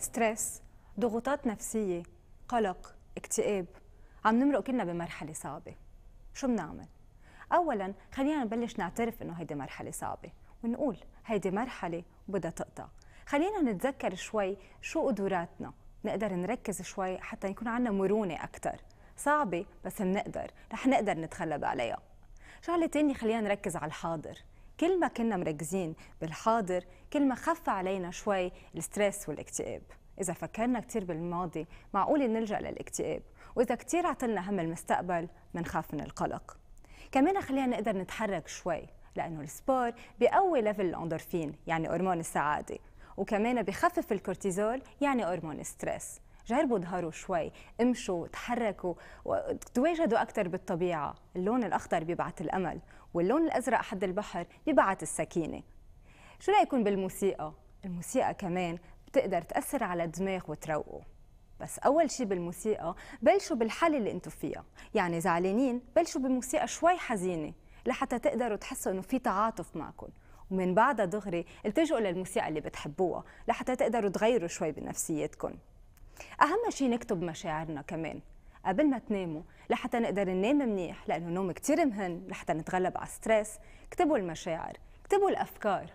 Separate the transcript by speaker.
Speaker 1: ستريس ضغوطات نفسيه قلق اكتئاب عم نمرق كلنا بمرحله صعبه شو بنعمل اولا خلينا نبلش نعترف انه هيدي مرحله صعبه ونقول هيدي مرحله وبدها تقطع خلينا نتذكر شوي شو قدراتنا نقدر نركز شوي حتى يكون عندنا مرونه اكثر صعبه بس بنقدر رح نقدر نتغلب عليها شغله ثانيه خلينا نركز على الحاضر كل ما كنا مركزين بالحاضر كل ما خف علينا شوي الستريس والاكتئاب إذا فكرنا كثير بالماضي معقول نلجأ للاكتئاب وإذا كثير عطلنا هم المستقبل منخاف من القلق كمان خلينا نقدر نتحرك شوي لأنه السبور بيقوي ليفل الأندورفين يعني هرمون السعادة وكمان بخفف الكورتيزول يعني هرمون الستريس جربوا تظهروا شوي امشوا تحركوا تواجدوا أكثر بالطبيعة اللون الأخضر بيبعث الأمل واللون الأزرق حد البحر بيبعث السكينة شو رأيكم بالموسيقى؟ الموسيقى كمان بتقدر تأثر على الدماغ وتروقه بس أول شيء بالموسيقى بلشوا بالحالة اللي انتم فيها يعني زعلانين بلشوا بموسيقى شوي حزينة لحتى تقدروا تحسوا انه في تعاطف معكم ومن بعدها دغري التجؤوا للموسيقى اللي بتحبوها لحتى تقدروا تغيروا شوي بنفسيتكم اهم شيء نكتب مشاعرنا كمان قبل ما تناموا لحتى نقدر ننام منيح لانه النوم كتير مهم لحتى نتغلب على السترس اكتبوا المشاعر اكتبوا الافكار